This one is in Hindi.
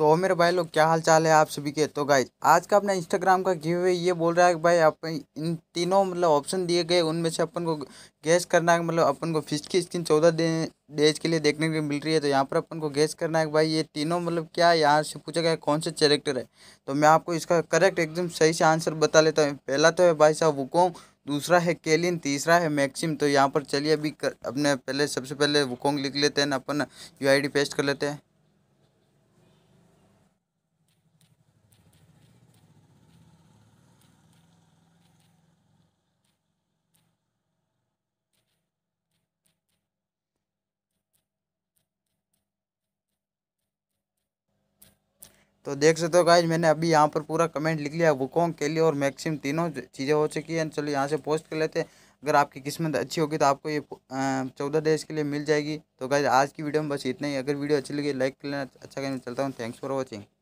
तो मेरे भाई लोग क्या हाल चाल है आप सभी के तो गाइज आज का अपना इंस्टाग्राम का गिव ये बोल रहा है कि भाई आप इन तीनों मतलब ऑप्शन दिए गए उनमें से अपन को गैस करना है मतलब अपन को फिश की स्किन चौदह डेज के लिए देखने को मिल रही है तो यहाँ पर अपन को गैस करना है कि भाई ये तीनों मतलब क्या यहाँ से पूछा गया कौन सा चैरेक्टर है तो मैं आपको इसका करेक्ट एकदम सही से आंसर बता लेता हूँ पहला तो है भाई साहब वुकोंग दूसरा है केलिन तीसरा है मैक्सिम तो यहाँ पर चलिए अभी अपने पहले सबसे पहले वुकोंग लिख लेते हैं अपन यू पेस्ट कर लेते हैं तो देख सकते हो गाइज मैंने अभी यहाँ पर पूरा कमेंट लिख लिया वुकोंग के लिए और मैक्सिम तीनों चीज़ें हो चुकी हैं चलो यहाँ से पोस्ट कर लेते हैं अगर आपकी किस्मत अच्छी होगी तो आपको ये चौदह डेज के लिए मिल जाएगी तो गाइज आज की वीडियो में बस इतना ही अगर वीडियो अच्छी लगी लाइक कर लेना अच्छा कहना चलता हूँ थैंक्स फॉर वॉचिंग